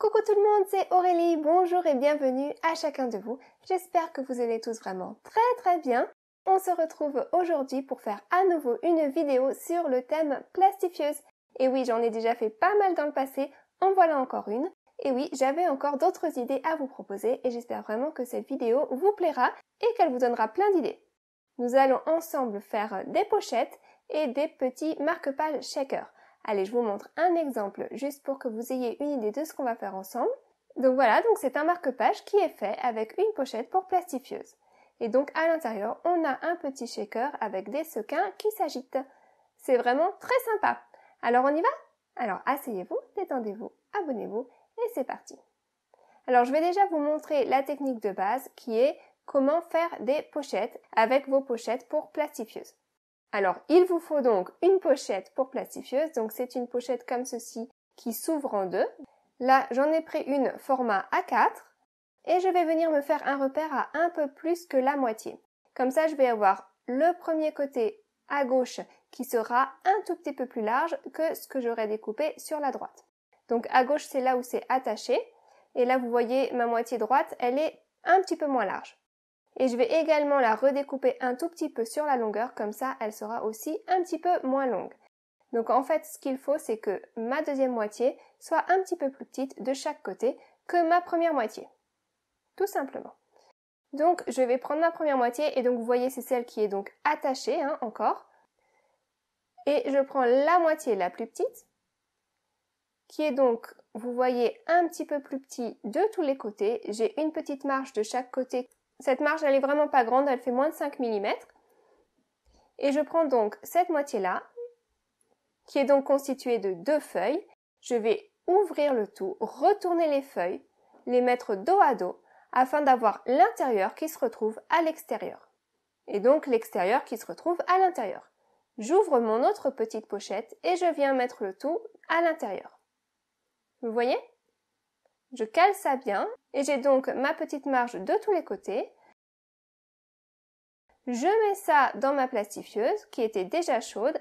Coucou tout le monde, c'est Aurélie, bonjour et bienvenue à chacun de vous. J'espère que vous allez tous vraiment très très bien. On se retrouve aujourd'hui pour faire à nouveau une vidéo sur le thème plastifieuse. Et oui, j'en ai déjà fait pas mal dans le passé, en voilà encore une. Et oui, j'avais encore d'autres idées à vous proposer et j'espère vraiment que cette vidéo vous plaira et qu'elle vous donnera plein d'idées. Nous allons ensemble faire des pochettes et des petits marque-pages shakers. Allez, je vous montre un exemple juste pour que vous ayez une idée de ce qu'on va faire ensemble. Donc voilà, donc c'est un marque-page qui est fait avec une pochette pour plastifieuse. Et donc à l'intérieur, on a un petit shaker avec des sequins qui s'agitent. C'est vraiment très sympa. Alors on y va Alors asseyez-vous, détendez-vous, abonnez-vous et c'est parti. Alors je vais déjà vous montrer la technique de base qui est comment faire des pochettes avec vos pochettes pour plastifieuse. Alors, il vous faut donc une pochette pour plastifieuse. Donc, c'est une pochette comme ceci qui s'ouvre en deux. Là, j'en ai pris une format A4 et je vais venir me faire un repère à un peu plus que la moitié. Comme ça, je vais avoir le premier côté à gauche qui sera un tout petit peu plus large que ce que j'aurais découpé sur la droite. Donc à gauche, c'est là où c'est attaché. Et là, vous voyez, ma moitié droite, elle est un petit peu moins large. Et je vais également la redécouper un tout petit peu sur la longueur, comme ça elle sera aussi un petit peu moins longue. Donc en fait, ce qu'il faut, c'est que ma deuxième moitié soit un petit peu plus petite de chaque côté que ma première moitié. Tout simplement. Donc je vais prendre ma première moitié et donc vous voyez c'est celle qui est donc attachée hein, encore. Et je prends la moitié la plus petite, qui est donc, vous voyez, un petit peu plus petit de tous les côtés. J'ai une petite marge de chaque côté cette marge, elle est vraiment pas grande, elle fait moins de 5 mm. Et je prends donc cette moitié-là, qui est donc constituée de deux feuilles. Je vais ouvrir le tout, retourner les feuilles, les mettre dos à dos, afin d'avoir l'intérieur qui se retrouve à l'extérieur. Et donc l'extérieur qui se retrouve à l'intérieur. J'ouvre mon autre petite pochette et je viens mettre le tout à l'intérieur. Vous voyez Je cale ça bien et j'ai donc ma petite marge de tous les côtés je mets ça dans ma plastifieuse qui était déjà chaude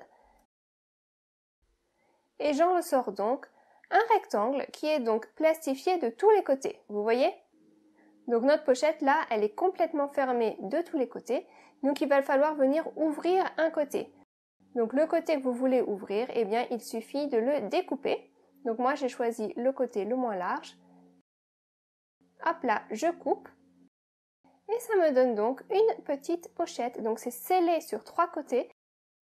et j'en ressors donc un rectangle qui est donc plastifié de tous les côtés, vous voyez Donc notre pochette là, elle est complètement fermée de tous les côtés, donc il va falloir venir ouvrir un côté. Donc le côté que vous voulez ouvrir, eh bien il suffit de le découper. Donc moi j'ai choisi le côté le moins large. Hop là, je coupe. Et ça me donne donc une petite pochette. Donc c'est scellé sur trois côtés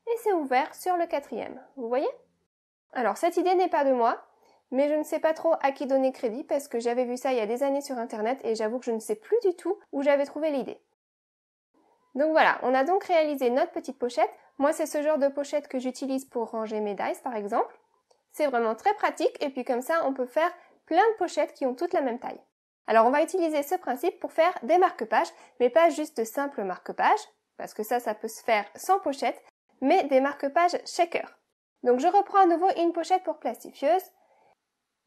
et c'est ouvert sur le quatrième. Vous voyez Alors cette idée n'est pas de moi, mais je ne sais pas trop à qui donner crédit parce que j'avais vu ça il y a des années sur internet et j'avoue que je ne sais plus du tout où j'avais trouvé l'idée. Donc voilà, on a donc réalisé notre petite pochette. Moi, c'est ce genre de pochette que j'utilise pour ranger mes dice par exemple. C'est vraiment très pratique et puis comme ça, on peut faire plein de pochettes qui ont toutes la même taille. Alors on va utiliser ce principe pour faire des marque-pages, mais pas juste de simples marque-pages, parce que ça, ça peut se faire sans pochette, mais des marque-pages shaker. Donc je reprends à nouveau une pochette pour plastifieuse.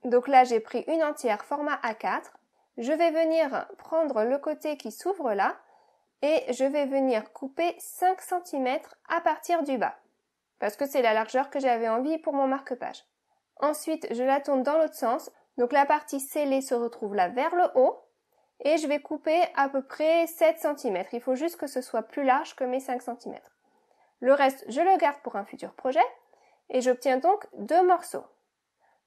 Donc là, j'ai pris une entière format A4. Je vais venir prendre le côté qui s'ouvre là et je vais venir couper 5 cm à partir du bas parce que c'est la largeur que j'avais envie pour mon marque-page. Ensuite, je la tourne dans l'autre sens donc la partie scellée se retrouve là vers le haut et je vais couper à peu près 7 cm. Il faut juste que ce soit plus large que mes 5 cm. Le reste, je le garde pour un futur projet et j'obtiens donc deux morceaux.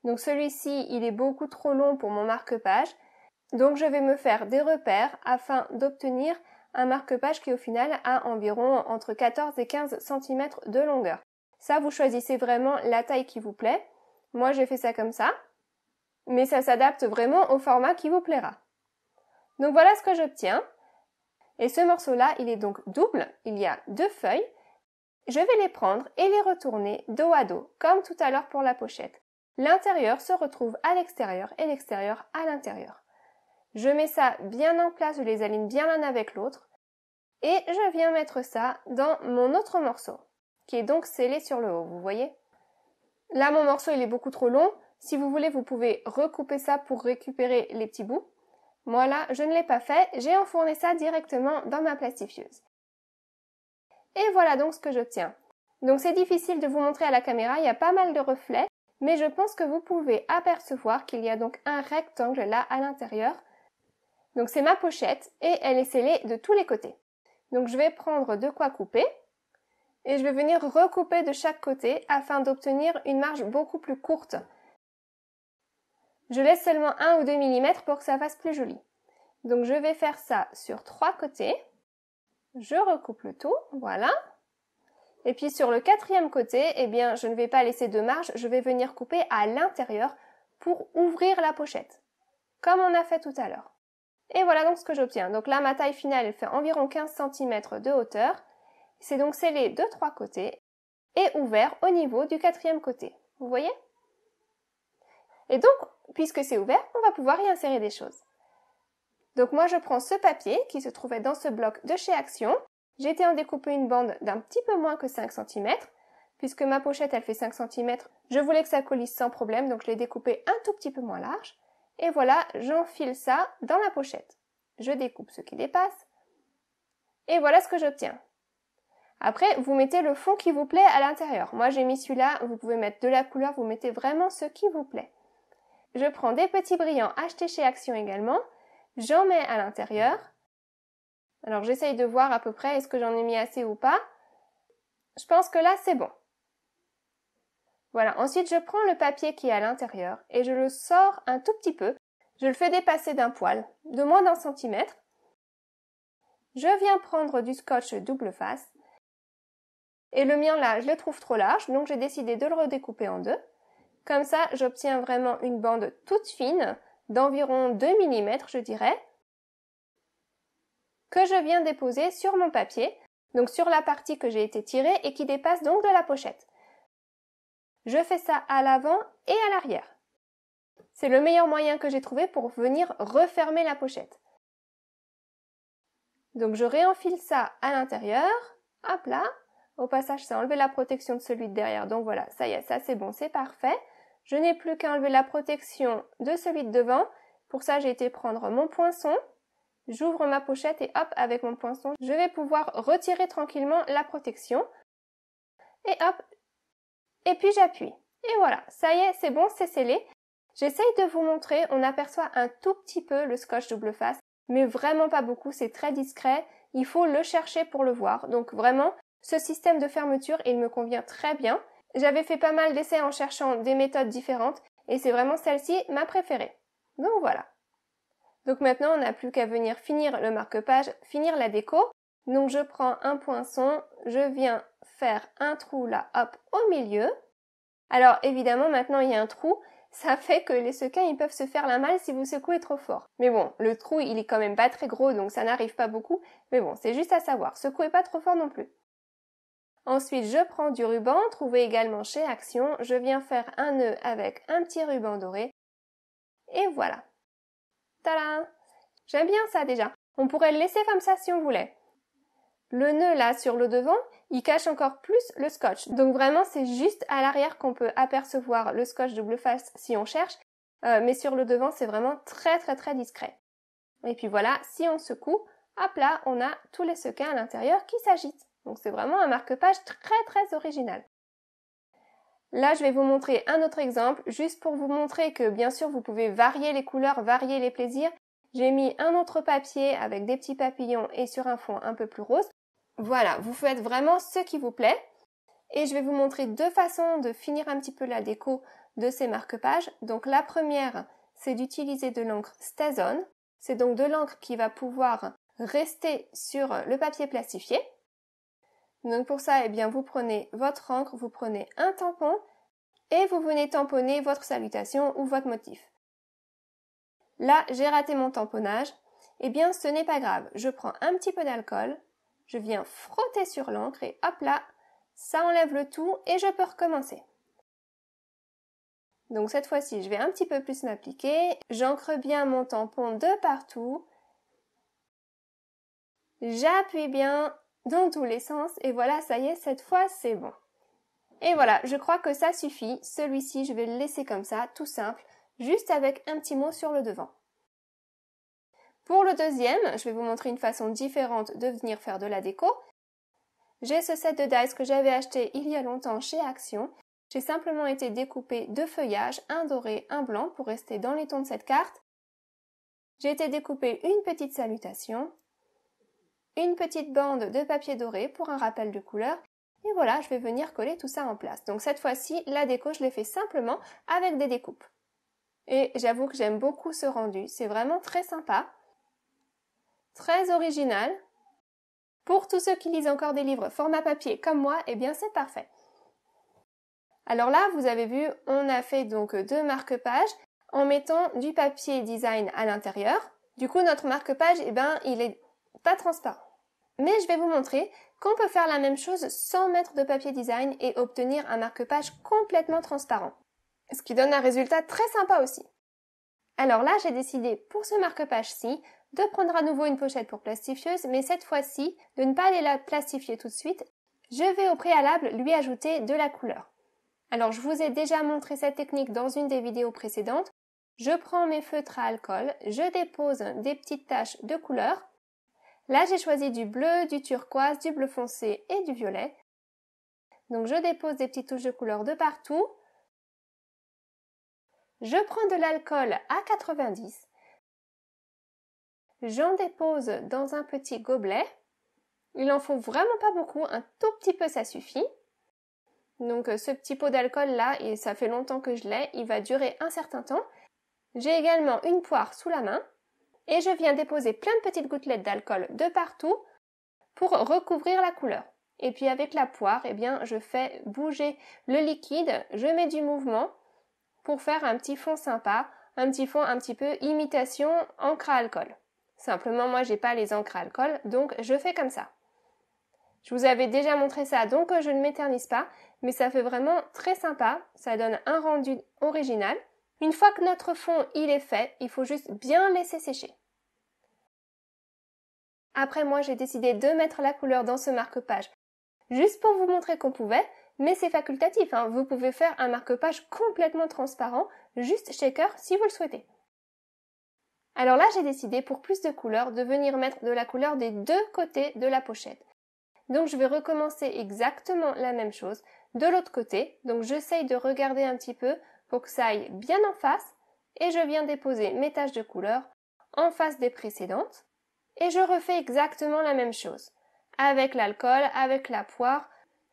Donc celui-ci, il est beaucoup trop long pour mon marque-page. Donc je vais me faire des repères afin d'obtenir un marque-page qui au final a environ entre 14 et 15 cm de longueur. Ça, vous choisissez vraiment la taille qui vous plaît. Moi, j'ai fait ça comme ça mais ça s'adapte vraiment au format qui vous plaira. Donc voilà ce que j'obtiens. Et ce morceau-là, il est donc double, il y a deux feuilles. Je vais les prendre et les retourner dos à dos, comme tout à l'heure pour la pochette. L'intérieur se retrouve à l'extérieur et l'extérieur à l'intérieur. Je mets ça bien en place, je les aligne bien l'un avec l'autre. Et je viens mettre ça dans mon autre morceau, qui est donc scellé sur le haut, vous voyez Là, mon morceau, il est beaucoup trop long, si vous voulez, vous pouvez recouper ça pour récupérer les petits bouts. Moi là, je ne l'ai pas fait, j'ai enfourné ça directement dans ma plastifieuse. Et voilà donc ce que je tiens. Donc c'est difficile de vous montrer à la caméra, il y a pas mal de reflets, mais je pense que vous pouvez apercevoir qu'il y a donc un rectangle là à l'intérieur. Donc c'est ma pochette et elle est scellée de tous les côtés. Donc je vais prendre de quoi couper et je vais venir recouper de chaque côté afin d'obtenir une marge beaucoup plus courte. Je laisse seulement 1 ou 2 mm pour que ça fasse plus joli. Donc je vais faire ça sur trois côtés. Je recoupe le tout, voilà. Et puis sur le quatrième côté, eh bien je ne vais pas laisser de marge, je vais venir couper à l'intérieur pour ouvrir la pochette, comme on a fait tout à l'heure. Et voilà donc ce que j'obtiens. Donc là ma taille finale fait environ 15 cm de hauteur. C'est donc scellé de trois côtés et ouvert au niveau du quatrième côté. Vous voyez et donc, puisque c'est ouvert, on va pouvoir y insérer des choses. Donc moi, je prends ce papier qui se trouvait dans ce bloc de chez Action. J'étais en découper une bande d'un petit peu moins que 5 cm. Puisque ma pochette, elle fait 5 cm, je voulais que ça colisse sans problème, donc je l'ai découpé un tout petit peu moins large. Et voilà, j'enfile ça dans la pochette. Je découpe ce qui dépasse. Et voilà ce que j'obtiens. Après, vous mettez le fond qui vous plaît à l'intérieur. Moi, j'ai mis celui-là. Vous pouvez mettre de la couleur. Vous mettez vraiment ce qui vous plaît. Je prends des petits brillants achetés chez Action également, j'en mets à l'intérieur. Alors j'essaye de voir à peu près est-ce que j'en ai mis assez ou pas. Je pense que là c'est bon. Voilà, ensuite je prends le papier qui est à l'intérieur et je le sors un tout petit peu. Je le fais dépasser d'un poil, de moins d'un centimètre. Je viens prendre du scotch double face. Et le mien là, je le trouve trop large, donc j'ai décidé de le redécouper en deux. Comme ça, j'obtiens vraiment une bande toute fine, d'environ 2 mm, je dirais, que je viens déposer sur mon papier, donc sur la partie que j'ai été tirée et qui dépasse donc de la pochette. Je fais ça à l'avant et à l'arrière. C'est le meilleur moyen que j'ai trouvé pour venir refermer la pochette. Donc je réenfile ça à l'intérieur, hop là. Au passage, ça a enlevé la protection de celui de derrière. Donc voilà, ça y est, ça c'est bon, c'est parfait. Je n'ai plus qu'à enlever la protection de celui de devant. Pour ça, j'ai été prendre mon poinçon. J'ouvre ma pochette et hop, avec mon poinçon, je vais pouvoir retirer tranquillement la protection. Et hop, et puis j'appuie. Et voilà, ça y est, c'est bon, c'est scellé. J'essaye de vous montrer, on aperçoit un tout petit peu le scotch double face, mais vraiment pas beaucoup, c'est très discret, il faut le chercher pour le voir. Donc vraiment, ce système de fermeture, il me convient très bien. J'avais fait pas mal d'essais en cherchant des méthodes différentes et c'est vraiment celle-ci ma préférée. Donc voilà. Donc maintenant, on n'a plus qu'à venir finir le marque-page, finir la déco. Donc je prends un poinçon, je viens faire un trou là, hop, au milieu. Alors évidemment, maintenant il y a un trou, ça fait que les sequins ils peuvent se faire la malle si vous secouez trop fort. Mais bon, le trou il est quand même pas très gros donc ça n'arrive pas beaucoup, mais bon, c'est juste à savoir, secouez pas trop fort non plus. Ensuite, je prends du ruban, trouvé également chez Action. Je viens faire un nœud avec un petit ruban doré. Et voilà. Tadam J'aime bien ça déjà. On pourrait le laisser comme ça si on voulait. Le nœud là sur le devant, il cache encore plus le scotch. Donc vraiment, c'est juste à l'arrière qu'on peut apercevoir le scotch double face si on cherche. Euh, mais sur le devant, c'est vraiment très très très discret. Et puis voilà, si on secoue, hop là, on a tous les sequins à l'intérieur qui s'agitent. Donc c'est vraiment un marque-page très très original. Là, je vais vous montrer un autre exemple, juste pour vous montrer que bien sûr, vous pouvez varier les couleurs, varier les plaisirs. J'ai mis un autre papier avec des petits papillons et sur un fond un peu plus rose. Voilà, vous faites vraiment ce qui vous plaît. Et je vais vous montrer deux façons de finir un petit peu la déco de ces marque-pages. Donc la première, c'est d'utiliser de l'encre Stazone. C'est donc de l'encre qui va pouvoir rester sur le papier plastifié. Donc pour ça, eh bien, vous prenez votre encre, vous prenez un tampon et vous venez tamponner votre salutation ou votre motif. Là, j'ai raté mon tamponnage. Eh bien, ce n'est pas grave. Je prends un petit peu d'alcool, je viens frotter sur l'encre et hop là, ça enlève le tout et je peux recommencer. Donc cette fois-ci, je vais un petit peu plus m'appliquer. j'encre bien mon tampon de partout. J'appuie bien dans tous les sens, et voilà, ça y est, cette fois, c'est bon. Et voilà, je crois que ça suffit. Celui-ci, je vais le laisser comme ça, tout simple, juste avec un petit mot sur le devant. Pour le deuxième, je vais vous montrer une façon différente de venir faire de la déco. J'ai ce set de dice que j'avais acheté il y a longtemps chez Action. J'ai simplement été découpé deux feuillages, un doré, un blanc, pour rester dans les tons de cette carte. J'ai été découpé une petite salutation, une petite bande de papier doré pour un rappel de couleur. Et voilà, je vais venir coller tout ça en place. Donc cette fois-ci, la déco, je l'ai fait simplement avec des découpes. Et j'avoue que j'aime beaucoup ce rendu, c'est vraiment très sympa, très original. Pour tous ceux qui lisent encore des livres format papier comme moi, eh bien c'est parfait. Alors là, vous avez vu, on a fait donc deux marque-pages en mettant du papier design à l'intérieur. Du coup, notre marque-page, eh ben, il est pas transparent. Mais je vais vous montrer qu'on peut faire la même chose sans mettre de papier design et obtenir un marque-page complètement transparent. Ce qui donne un résultat très sympa aussi. Alors là, j'ai décidé pour ce marque-page-ci de prendre à nouveau une pochette pour plastifieuse, mais cette fois-ci, de ne pas aller la plastifier tout de suite, je vais au préalable lui ajouter de la couleur. Alors je vous ai déjà montré cette technique dans une des vidéos précédentes. Je prends mes feutres à alcool, je dépose des petites taches de couleur Là, j'ai choisi du bleu, du turquoise, du bleu foncé et du violet. Donc, je dépose des petites touches de couleur de partout. Je prends de l'alcool à 90. J'en dépose dans un petit gobelet. Il en faut vraiment pas beaucoup, un tout petit peu ça suffit. Donc euh, ce petit pot d'alcool là, et ça fait longtemps que je l'ai, il va durer un certain temps. J'ai également une poire sous la main et je viens déposer plein de petites gouttelettes d'alcool de partout pour recouvrir la couleur. Et puis avec la poire, eh bien, je fais bouger le liquide, je mets du mouvement pour faire un petit fond sympa, un petit fond un petit peu imitation encre à alcool. Simplement, moi, j'ai pas les encres à alcool, donc je fais comme ça. Je vous avais déjà montré ça, donc euh, je ne m'éternise pas, mais ça fait vraiment très sympa, ça donne un rendu original. Une fois que notre fond il est fait, il faut juste bien laisser sécher. Après moi j'ai décidé de mettre la couleur dans ce marque-page juste pour vous montrer qu'on pouvait, mais c'est facultatif, hein. vous pouvez faire un marque-page complètement transparent, juste shaker si vous le souhaitez. Alors là j'ai décidé pour plus de couleurs de venir mettre de la couleur des deux côtés de la pochette. Donc je vais recommencer exactement la même chose de l'autre côté, donc j'essaye de regarder un petit peu pour que ça aille bien en face et je viens déposer mes taches de couleur en face des précédentes et je refais exactement la même chose. Avec l'alcool, avec la poire,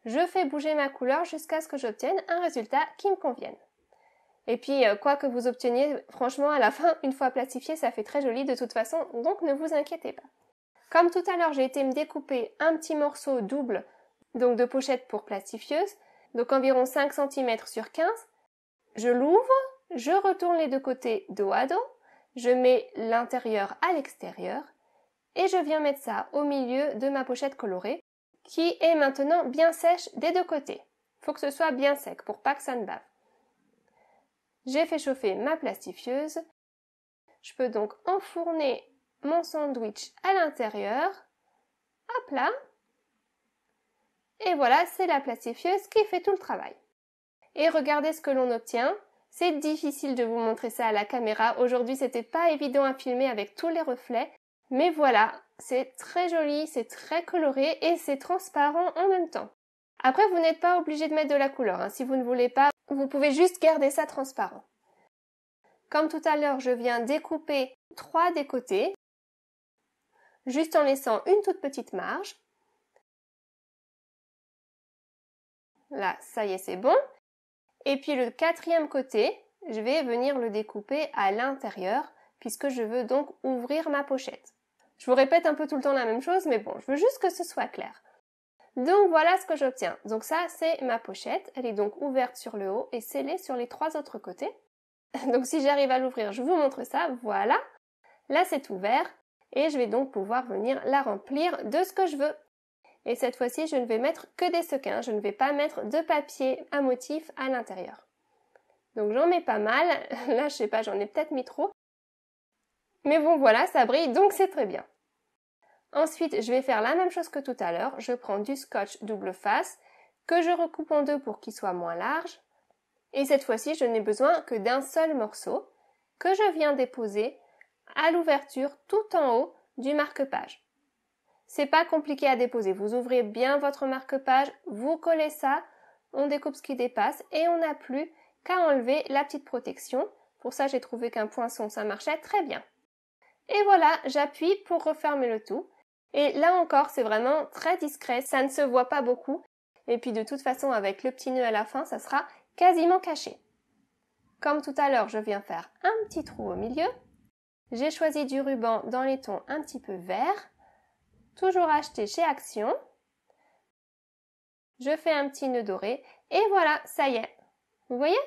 je fais bouger ma couleur jusqu'à ce que j'obtienne un résultat qui me convienne. Et puis, euh, quoi que vous obteniez, franchement, à la fin, une fois plastifié, ça fait très joli de toute façon, donc ne vous inquiétez pas. Comme tout à l'heure, j'ai été me découper un petit morceau double, donc de pochette pour plastifieuse, donc environ 5 cm sur 15, je l'ouvre, je retourne les deux côtés dos à dos, je mets l'intérieur à l'extérieur et je viens mettre ça au milieu de ma pochette colorée qui est maintenant bien sèche des deux côtés. Faut que ce soit bien sec pour pas que ça ne bave. J'ai fait chauffer ma plastifieuse. Je peux donc enfourner mon sandwich à l'intérieur. à plat. Et voilà, c'est la plastifieuse qui fait tout le travail. Et regardez ce que l'on obtient. C'est difficile de vous montrer ça à la caméra. Aujourd'hui, c'était pas évident à filmer avec tous les reflets. Mais voilà, c'est très joli, c'est très coloré et c'est transparent en même temps. Après, vous n'êtes pas obligé de mettre de la couleur. Hein. Si vous ne voulez pas, vous pouvez juste garder ça transparent. Comme tout à l'heure, je viens découper trois des côtés, juste en laissant une toute petite marge. Là, ça y est, c'est bon. Et puis le quatrième côté, je vais venir le découper à l'intérieur puisque je veux donc ouvrir ma pochette. Je vous répète un peu tout le temps la même chose, mais bon, je veux juste que ce soit clair. Donc voilà ce que j'obtiens. Donc ça, c'est ma pochette. Elle est donc ouverte sur le haut et scellée sur les trois autres côtés. Donc si j'arrive à l'ouvrir, je vous montre ça. Voilà. Là, c'est ouvert. Et je vais donc pouvoir venir la remplir de ce que je veux. Et cette fois-ci, je ne vais mettre que des sequins, je ne vais pas mettre de papier à motif à l'intérieur. Donc j'en mets pas mal, là je sais pas, j'en ai peut-être mis trop. Mais bon voilà, ça brille, donc c'est très bien. Ensuite, je vais faire la même chose que tout à l'heure, je prends du scotch double face, que je recoupe en deux pour qu'il soit moins large. Et cette fois-ci, je n'ai besoin que d'un seul morceau, que je viens déposer à l'ouverture tout en haut du marque-page. C'est pas compliqué à déposer. Vous ouvrez bien votre marque-page, vous collez ça, on découpe ce qui dépasse et on n'a plus qu'à enlever la petite protection. Pour ça, j'ai trouvé qu'un poinçon, ça marchait très bien. Et voilà, j'appuie pour refermer le tout. Et là encore, c'est vraiment très discret, ça ne se voit pas beaucoup. Et puis de toute façon, avec le petit nœud à la fin, ça sera quasiment caché. Comme tout à l'heure, je viens faire un petit trou au milieu. J'ai choisi du ruban dans les tons un petit peu verts toujours acheté chez Action. Je fais un petit nœud doré et voilà, ça y est. Vous voyez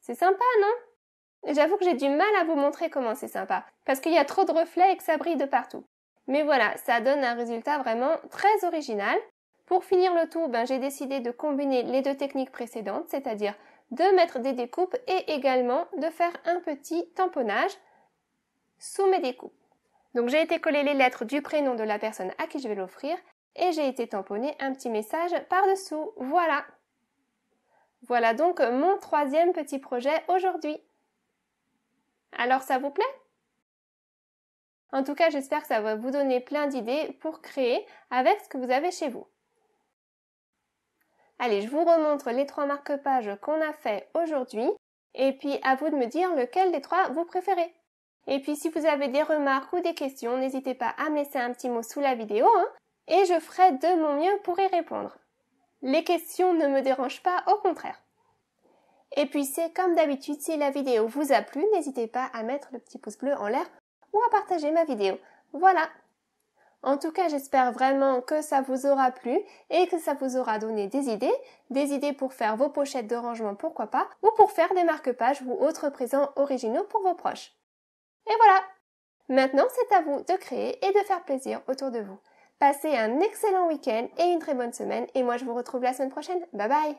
C'est sympa, non J'avoue que j'ai du mal à vous montrer comment c'est sympa, parce qu'il y a trop de reflets et que ça brille de partout. Mais voilà, ça donne un résultat vraiment très original. Pour finir le tout, ben, j'ai décidé de combiner les deux techniques précédentes, c'est-à-dire de mettre des découpes et également de faire un petit tamponnage sous mes découpes. Donc j'ai été coller les lettres du prénom de la personne à qui je vais l'offrir et j'ai été tamponner un petit message par-dessous. Voilà. Voilà donc mon troisième petit projet aujourd'hui. Alors ça vous plaît En tout cas, j'espère que ça va vous donner plein d'idées pour créer avec ce que vous avez chez vous. Allez, je vous remontre les trois marque-pages qu'on a fait aujourd'hui et puis à vous de me dire lequel des trois vous préférez. Et puis si vous avez des remarques ou des questions, n'hésitez pas à me laisser un petit mot sous la vidéo hein, et je ferai de mon mieux pour y répondre. Les questions ne me dérangent pas, au contraire. Et puis c'est comme d'habitude, si la vidéo vous a plu, n'hésitez pas à mettre le petit pouce bleu en l'air ou à partager ma vidéo. Voilà. En tout cas, j'espère vraiment que ça vous aura plu et que ça vous aura donné des idées, des idées pour faire vos pochettes de rangement, pourquoi pas, ou pour faire des marque-pages ou autres présents originaux pour vos proches. Et voilà Maintenant, c'est à vous de créer et de faire plaisir autour de vous. Passez un excellent week-end et une très bonne semaine et moi je vous retrouve la semaine prochaine. Bye bye